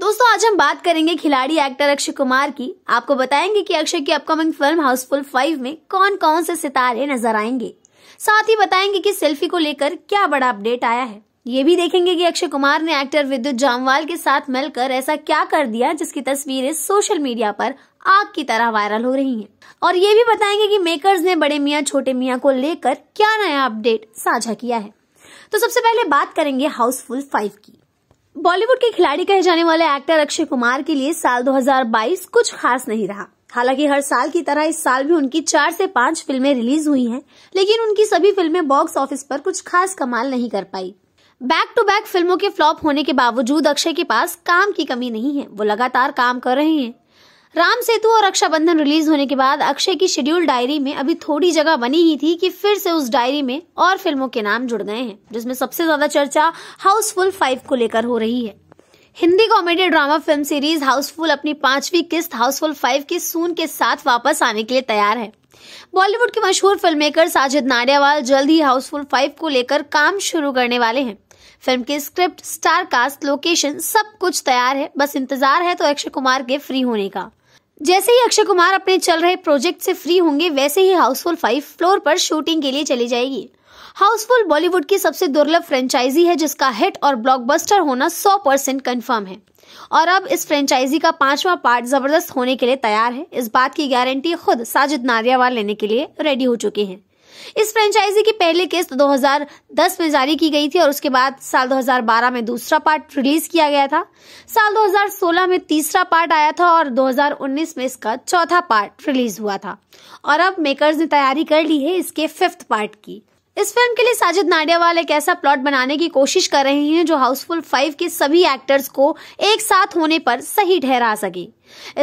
दोस्तों आज हम बात करेंगे खिलाड़ी एक्टर अक्षय कुमार की आपको बताएंगे कि अक्षय की अपकमिंग फिल्म हाउसफुल फाइव में कौन कौन से सितारे नजर आएंगे साथ ही बताएंगे कि सेल्फी को लेकर क्या बड़ा अपडेट आया है ये भी देखेंगे कि अक्षय कुमार ने एक्टर विद्युत जामवाल के साथ मिलकर ऐसा क्या कर दिया जिसकी तस्वीरें सोशल मीडिया पर आग की तरह वायरल हो रही हैं और ये भी बताएंगे कि मेकर्स ने बड़े मियाँ छोटे मियाँ को लेकर क्या नया अपडेट साझा किया है तो सबसे पहले बात करेंगे हाउसफुल फाइव की बॉलीवुड के खिलाड़ी कहे जाने वाले एक्टर अक्षय कुमार के लिए साल 2022 कुछ खास नहीं रहा हालांकि हर साल की तरह इस साल भी उनकी चार से पांच फिल्में रिलीज हुई हैं, लेकिन उनकी सभी फिल्में बॉक्स ऑफिस पर कुछ खास कमाल नहीं कर पाई बैक टू बैक फिल्मों के फ्लॉप होने के बावजूद अक्षय के पास काम की कमी नहीं है वो लगातार काम कर रहे हैं राम सेतु और रक्षाबंधन रिलीज होने के बाद अक्षय की शेड्यूल डायरी में अभी थोड़ी जगह बनी ही थी कि फिर से उस डायरी में और फिल्मों के नाम जुड़ गए हैं जिसमें सबसे ज्यादा चर्चा हाउसफुल फाइव को लेकर हो रही है Hindi comedy drama film series Housefull अपनी पांचवी किस्त हाउसफुल फाइव की सून के साथ वापस आने के लिए तैयार है बॉलीवुड के मशहूर फिल्म मेकर साजिद नाडियावाल जल्द ही हाउसफुल फाइव को लेकर काम शुरू करने वाले हैं फिल्म के स्क्रिप्ट स्टार कास्ट लोकेशन सब कुछ तैयार है बस इंतजार है तो अक्षय कुमार के फ्री होने का जैसे ही अक्षय कुमार अपने चल रहे प्रोजेक्ट से फ्री होंगे वैसे ही हाउसफुल फाइव फ्लोर पर शूटिंग के लिए चली जाएगी हाउसफुल बॉलीवुड की सबसे दुर्लभ फ्रेंचाइजी है जिसका हिट और ब्लॉकबस्टर होना 100 परसेंट कन्फर्म है और अब इस फ्रेंचाइजी का पांचवा पार्ट जबरदस्त होने के लिए तैयार है इस बात की गारंटी खुद साजिद नारियावाल लेने के लिए रेडी हो चुके हैं इस फ्रेंचाइजी की पहली किस्त 2010 में जारी की गई थी और उसके बाद साल 2012 में दूसरा पार्ट रिलीज किया गया था साल 2016 में तीसरा पार्ट आया था और 2019 में इसका चौथा पार्ट रिलीज हुआ था और अब मेकर्स ने तैयारी कर ली है इसके फिफ्थ पार्ट की इस फिल्म के लिए साजिद नाडियावाल एक ऐसा प्लॉट बनाने की कोशिश कर रहे हैं जो हाउसफुल फाइव के सभी एक्टर्स को एक साथ होने पर सही ठहरा सके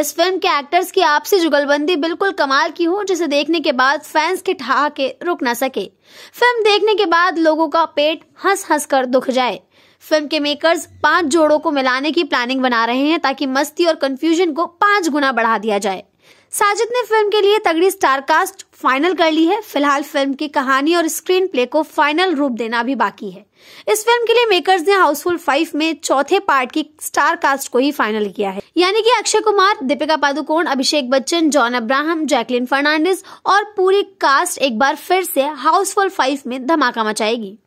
इस फिल्म के एक्टर्स की आपसी जुगलबंदी बिल्कुल कमाल की हो जिसे देखने के बाद फैंस के ठहाके रुक न सके फिल्म देखने के बाद लोगों का पेट हंस हंस कर दुख जाए फिल्म के मेकर्स पांच जोड़ों को मिलाने की प्लानिंग बना रहे हैं ताकि मस्ती और कंफ्यूजन को पांच गुना बढ़ा दिया जाए साजिद ने फिल्म के लिए तगड़ी स्टारकास्ट फाइनल कर ली है फिलहाल फिल्म की कहानी और स्क्रीन प्ले को फाइनल रूप देना भी बाकी है इस फिल्म के लिए मेकर्स ने हाउसफुल फाइव में चौथे पार्ट की स्टार कास्ट को ही फाइनल किया है यानी कि अक्षय कुमार दीपिका पादुकोण अभिषेक बच्चन जॉन अब्राहम जैकलिन फर्नांडिस और पूरी कास्ट एक बार फिर से हाउसफुल फाइव में धमाका मचाएगी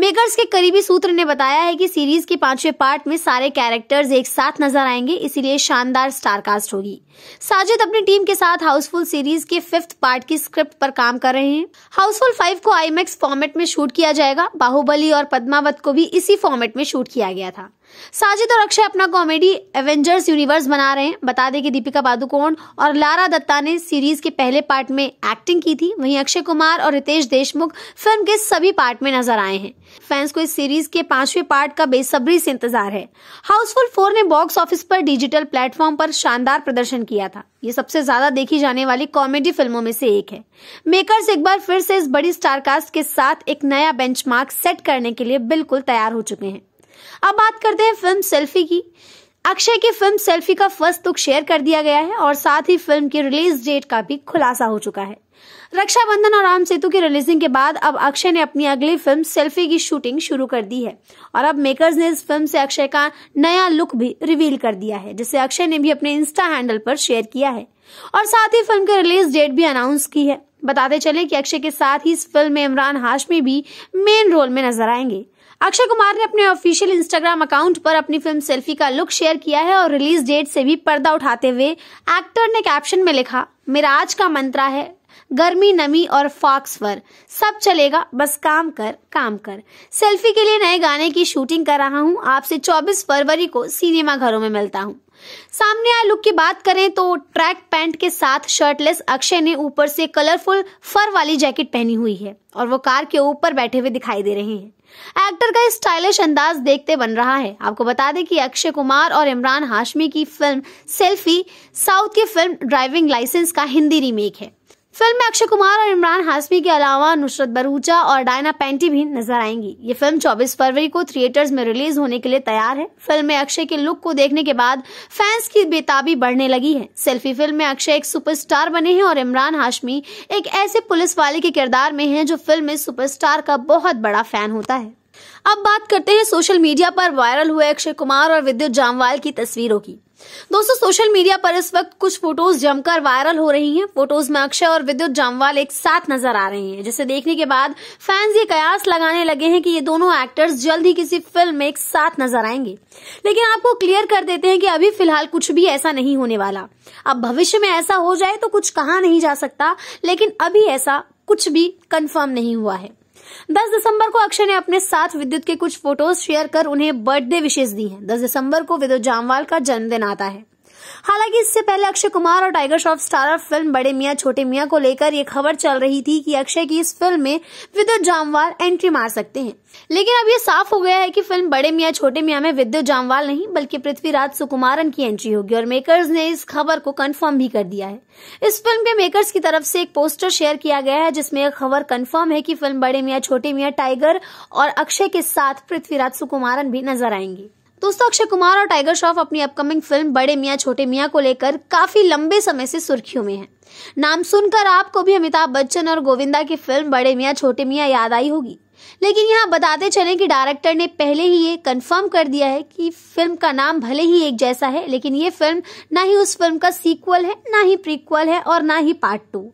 मेकर्स के करीबी सूत्र ने बताया है कि सीरीज के पांचवें पार्ट में सारे कैरेक्टर्स एक साथ नजर आएंगे इसीलिए शानदार स्टारकास्ट होगी साजिद अपनी टीम के साथ हाउसफुल सीरीज के फिफ्थ पार्ट की स्क्रिप्ट पर काम कर रहे हैं हाउसफुल फाइव को आई फॉर्मेट में शूट किया जाएगा बाहुबली और पद्मावत को भी इसी फॉर्मेट में शूट किया गया था साजिद और अक्षय अपना कॉमेडी एवेंजर्स यूनिवर्स बना रहे हैं बता दें कि दीपिका पादुकोण और लारा दत्ता ने सीरीज के पहले पार्ट में एक्टिंग की थी वहीं अक्षय कुमार और रितेश देशमुख फिल्म के सभी पार्ट में नजर आए हैं फैंस को इस सीरीज के पांचवें पार्ट का बेसब्री से इंतजार है हाउसफुल फोर ने बॉक्स ऑफिस पर डिजिटल प्लेटफॉर्म पर शानदार प्रदर्शन किया था ये सबसे ज्यादा देखी जाने वाली कॉमेडी फिल्मों में से एक है मेकर्स एक बार फिर से इस बड़ी स्टारकास्ट के साथ एक नया बेंचमार्क सेट करने के लिए बिल्कुल तैयार हो चुके हैं अब बात करते हैं फिल्म सेल्फी की अक्षय की फिल्म सेल्फी का फर्स्ट लुक तो शेयर कर दिया गया है और साथ ही फिल्म की रिलीज डेट का भी खुलासा हो चुका है रक्षाबंधन और राम सेतु की रिलीजिंग के बाद अब अक्षय ने अपनी अगली फिल्म सेल्फी की शूटिंग शुरू कर दी है और अब मेकर्स ने इस फिल्म से अक्षय का नया लुक भी रिवील कर दिया है जिसे अक्षय ने भी अपने इंस्टा हैंडल पर शेयर किया है और साथ ही फिल्म की रिलीज डेट भी अनाउंस की है बताते चले कि अक्षय के साथ ही इस फिल्म में इमरान हाशमी भी मेन रोल में नजर आएंगे अक्षय कुमार ने अपने ऑफिशियल इंस्टाग्राम अकाउंट पर अपनी फिल्म सेल्फी का लुक शेयर किया है और रिलीज डेट से भी पर्दा उठाते हुए एक्टर ने कैप्शन में लिखा मेरा आज का मंत्रा है गर्मी नमी और फॉक्स फर सब चलेगा बस काम कर काम कर सेल्फी के लिए नए गाने की शूटिंग कर रहा हूँ आपसे 24 फरवरी को सिनेमा घरों में मिलता हूँ सामने आए लुक की बात करें तो ट्रैक पैंट के साथ शर्टलेस अक्षय ने ऊपर से कलरफुल फर वाली जैकेट पहनी हुई है और वो कार के ऊपर बैठे हुए दिखाई दे रहे हैं एक्टर का स्टाइलिश अंदाज देखते बन रहा है आपको बता दें कि अक्षय कुमार और इमरान हाशमी की फिल्म सेल्फी साउथ की फिल्म ड्राइविंग लाइसेंस का हिंदी रीमेक है फिल्म में अक्षय कुमार और इमरान हाशमी के अलावा नुसरत बरूचा और डायना पेंटी भी नजर आएंगी ये फिल्म 24 फरवरी को थिएटर्स में रिलीज होने के लिए तैयार है फिल्म में अक्षय के लुक को देखने के बाद फैंस की बेताबी बढ़ने लगी है सेल्फी फिल्म में अक्षय एक सुपरस्टार बने हैं और इमरान हाशमी एक ऐसे पुलिस वाले के किरदार में है जो फिल्म में सुपरस्टार का बहुत बड़ा फैन होता है अब बात करते हैं सोशल मीडिया पर वायरल हुए अक्षय कुमार और विद्युत जामवाल की तस्वीरों की दोस्तों सोशल मीडिया पर इस वक्त कुछ फोटोज जमकर वायरल हो रही हैं फोटोज में अक्षय और विद्युत जामवाल एक साथ नजर आ रहे हैं जिसे देखने के बाद फैंस ये कयास लगाने लगे हैं कि ये दोनों एक्टर्स जल्द ही किसी फिल्म में एक साथ नजर आएंगे लेकिन आपको क्लियर कर देते हैं कि अभी फिलहाल कुछ भी ऐसा नहीं होने वाला अब भविष्य में ऐसा हो जाए तो कुछ कहा नहीं जा सकता लेकिन अभी ऐसा कुछ भी कन्फर्म नहीं हुआ है 10 दिसंबर को अक्षय ने अपने साथ विद्युत के कुछ फोटोज शेयर कर उन्हें बर्थडे विशेष दी हैं। 10 दिसंबर को विद्युत जामवाल का जन्मदिन आता है हालांकि इससे पहले अक्षय कुमार और टाइगर श्रॉफ स्टारर फिल्म बड़े मियाँ छोटे मियाँ को लेकर ये खबर चल रही थी कि अक्षय की इस फिल्म में विद्युत जामवाल एंट्री मार सकते हैं लेकिन अब ये साफ हो गया है कि फिल्म बड़े मियाँ छोटे मियाँ में विद्युत जामवाल नहीं बल्कि पृथ्वीराज सुकुमारन की एंट्री होगी और मेकर्स ने इस खबर को कंफर्म भी कर दिया है इस फिल्म के मेकर्स की तरफ से एक पोस्टर शेयर किया गया है जिसमें यह खबर कंफर्म है कि फिल्म बड़े मियाँ छोटे मियाँ टाइगर और अक्षय के साथ पृथ्वीराज सुकुमारन भी नजर आएंगी दोस्तों अक्षय कुमार और टाइगर श्रॉफ अपनी अपकमिंग फिल्म बड़े मियाँ छोटे मियाँ को लेकर काफी लंबे समय से सुर्खियों में हैं नाम सुनकर आपको भी अमिताभ बच्चन और गोविंदा की फिल्म बड़े मियाँ छोटे मियाँ याद आई होगी लेकिन यहाँ बताते चले कि डायरेक्टर ने पहले ही ये कंफर्म कर दिया है कि फिल्म का नाम भले ही एक जैसा है लेकिन ये फिल्म ना ही उस फिल्म का सीक्वल है ना ही प्रीक्वल है और ना ही पार्ट टू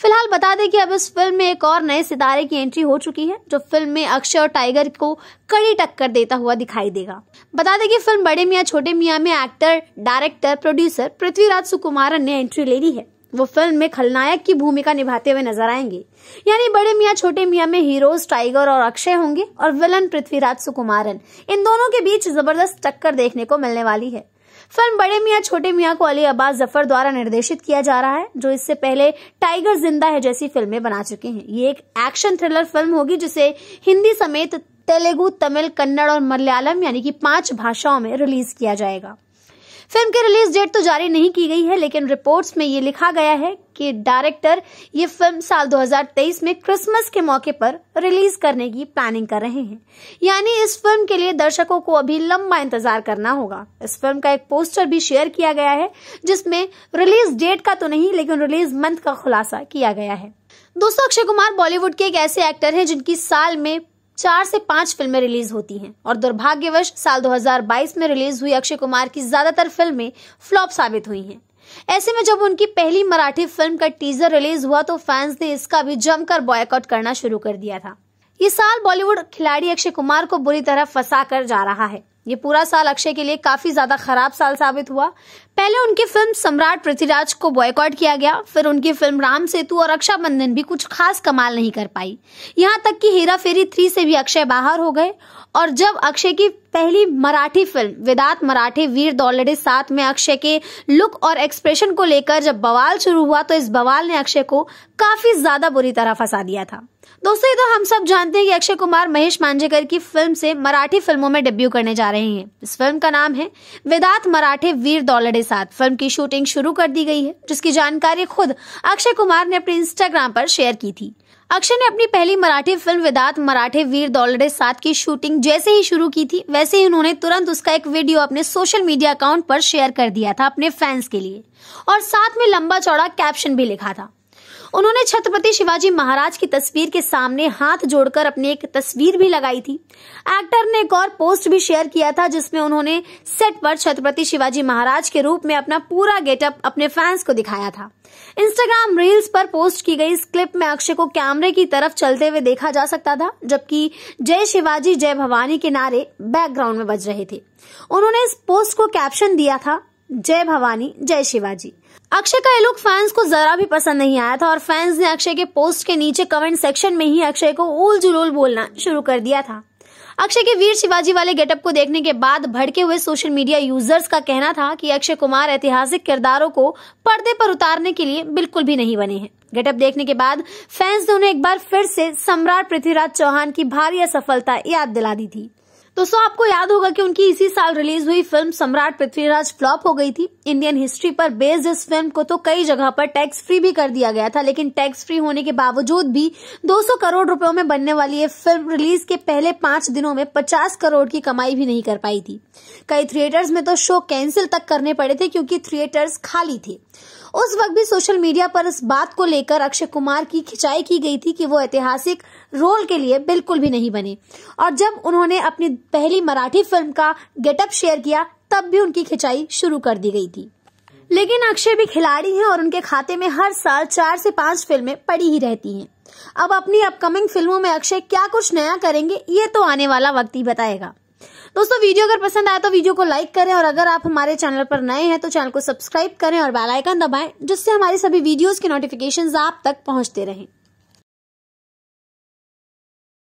फिलहाल बता दें कि अब इस फिल्म में एक और नए सितारे की एंट्री हो चुकी है जो फिल्म में अक्षय और टाइगर को कड़ी टक्कर देता हुआ दिखाई देगा बता दें कि फिल्म बड़े मियाँ छोटे मियाँ में actor director producer Prithviraj Sukumaran ने एंट्री ले ली है वो फिल्म में खलनायक की भूमिका निभाते हुए नजर आएंगे यानी बड़े मियाँ छोटे मियाँ में हीरोज टाइगर और अक्षय होंगे और विलन पृथ्वीराज सुकुमारन इन दोनों के बीच जबरदस्त टक्कर देखने को मिलने वाली है फिल्म बड़े मियाँ छोटे मियाँ को अली अब्बास जफर द्वारा निर्देशित किया जा रहा है जो इससे पहले टाइगर जिंदा है जैसी फिल्में बना चुके हैं ये एक एक्शन थ्रिलर फिल्म होगी जिसे हिंदी समेत तेलुगु तमिल कन्नड़ और मलयालम यानी कि पांच भाषाओं में रिलीज किया जाएगा फिल्म की रिलीज डेट तो जारी नहीं की गई है लेकिन रिपोर्ट्स में ये लिखा गया है कि डायरेक्टर ये फिल्म साल 2023 में क्रिसमस के मौके पर रिलीज करने की प्लानिंग कर रहे हैं यानी इस फिल्म के लिए दर्शकों को अभी लंबा इंतजार करना होगा इस फिल्म का एक पोस्टर भी शेयर किया गया है जिसमें रिलीज डेट का तो नहीं लेकिन रिलीज मंथ का खुलासा किया गया है दोस्तों अक्षय कुमार बॉलीवुड के एक ऐसे एक्टर हैं जिनकी साल में चार से पांच फिल्में रिलीज होती हैं और दुर्भाग्यवश साल 2022 में रिलीज हुई अक्षय कुमार की ज्यादातर फिल्में फ्लॉप साबित हुई हैं ऐसे में जब उनकी पहली मराठी फिल्म का टीजर रिलीज हुआ तो फैंस ने इसका भी जमकर बॉयकआउट करना शुरू कर दिया था ये साल बॉलीवुड खिलाड़ी अक्षय कुमार को बुरी तरह फंसा कर जा रहा है ये पूरा साल अक्षय के लिए काफी ज्यादा खराब साल साबित हुआ पहले उनकी फिल्म सम्राट पृथ्वीराज को बॉयकॉट किया गया फिर उनकी फिल्म राम सेतु और रक्षाबंधन भी कुछ खास कमाल नहीं कर पाई यहाँ तक कि हेरा फेरी थ्री से भी अक्षय बाहर हो गए और जब अक्षय की पहली मराठी फिल्म विदात मराठी वीर दौलडे साथ में अक्षय के लुक और एक्सप्रेशन को लेकर जब बवाल शुरू हुआ तो इस बवाल ने अक्षय को काफी ज्यादा बुरी तरह फंसा दिया था दोस्तों ये तो हम सब जानते हैं कि अक्षय कुमार महेश मांजेकर की फिल्म से मराठी फिल्मों में डेब्यू करने जा रहे हैं इस फिल्म का नाम है विदात मराठे वीर दौलडे साथ फिल्म की शूटिंग शुरू कर दी गई है जिसकी जानकारी खुद अक्षय कुमार ने अपने इंस्टाग्राम पर शेयर की थी अक्षय ने अपनी पहली मराठी फिल्म विदात मराठे वीर दौलडे साथ की शूटिंग जैसे ही शुरू की थी वैसे ही उन्होंने तुरंत उसका एक वीडियो अपने सोशल मीडिया अकाउंट पर शेयर कर दिया था अपने फैंस के लिए और साथ में लंबा चौड़ा कैप्शन भी लिखा था उन्होंने छत्रपति शिवाजी महाराज की तस्वीर के सामने हाथ जोड़कर अपनी एक तस्वीर भी लगाई थी एक्टर ने एक और पोस्ट भी शेयर किया था जिसमें उन्होंने सेट पर छत्रपति शिवाजी महाराज के रूप में अपना पूरा गेटअप अपने फैंस को दिखाया था इंस्टाग्राम रील्स पर पोस्ट की गई इस क्लिप में अक्षय को कैमरे की तरफ चलते हुए देखा जा सकता था जबकि जय शिवाजी जय भवानी के नारे बैकग्राउंड में बज रहे थे उन्होंने इस पोस्ट को कैप्शन दिया था जय भवानी जय शिवाजी अक्षय का ये लुक फैंस को जरा भी पसंद नहीं आया था और फैंस ने अक्षय के पोस्ट के नीचे कमेंट सेक्शन में ही अक्षय को उल जुलूल बोलना शुरू कर दिया था अक्षय के वीर शिवाजी वाले गेटअप को देखने के बाद भड़के हुए सोशल मीडिया यूजर्स का कहना था कि अक्षय कुमार ऐतिहासिक किरदारों को पर्दे पर उतारने के लिए बिल्कुल भी नहीं बने हैं गेटअप देखने के बाद फैंस ने उन्हें एक बार फिर से सम्राट पृथ्वीराज चौहान की भारी असफलता याद दिला दी थी दोस्तों आपको याद होगा कि उनकी इसी साल रिलीज हुई फिल्म सम्राट पृथ्वीराज फ्लॉप हो गई थी इंडियन हिस्ट्री पर बेस्ड इस फिल्म को तो कई जगह पर टैक्स फ्री भी कर दिया गया था लेकिन टैक्स फ्री होने के बावजूद भी 200 करोड़ रुपयों में बनने वाली ये फिल्म रिलीज के पहले पांच दिनों में 50 करोड़ की कमाई भी नहीं कर पाई थी कई थिएटर्स में तो शो कैंसिल तक करने पड़े थे क्योंकि थिएटर्स खाली थे उस वक्त भी सोशल मीडिया पर इस बात को लेकर अक्षय कुमार की खिंचाई की गई थी कि वो ऐतिहासिक रोल के लिए बिल्कुल भी नहीं बने और जब उन्होंने अपनी पहली मराठी फिल्म का गेटअप शेयर किया तब भी उनकी खिंचाई शुरू कर दी गई थी लेकिन अक्षय भी खिलाड़ी हैं और उनके खाते में हर साल चार से पांच फिल्में पड़ी ही रहती हैं। अब अपनी अपकमिंग फिल्मों में अक्षय क्या कुछ नया करेंगे ये तो आने वाला वक्त ही बताएगा दोस्तों वीडियो अगर पसंद आया तो वीडियो को लाइक करें और अगर आप हमारे चैनल पर नए हैं तो चैनल को सब्सक्राइब करें और बेलाइकन दबाएं जिससे हमारी सभी वीडियोज की नोटिफिकेशन आप तक पहुंचते रहें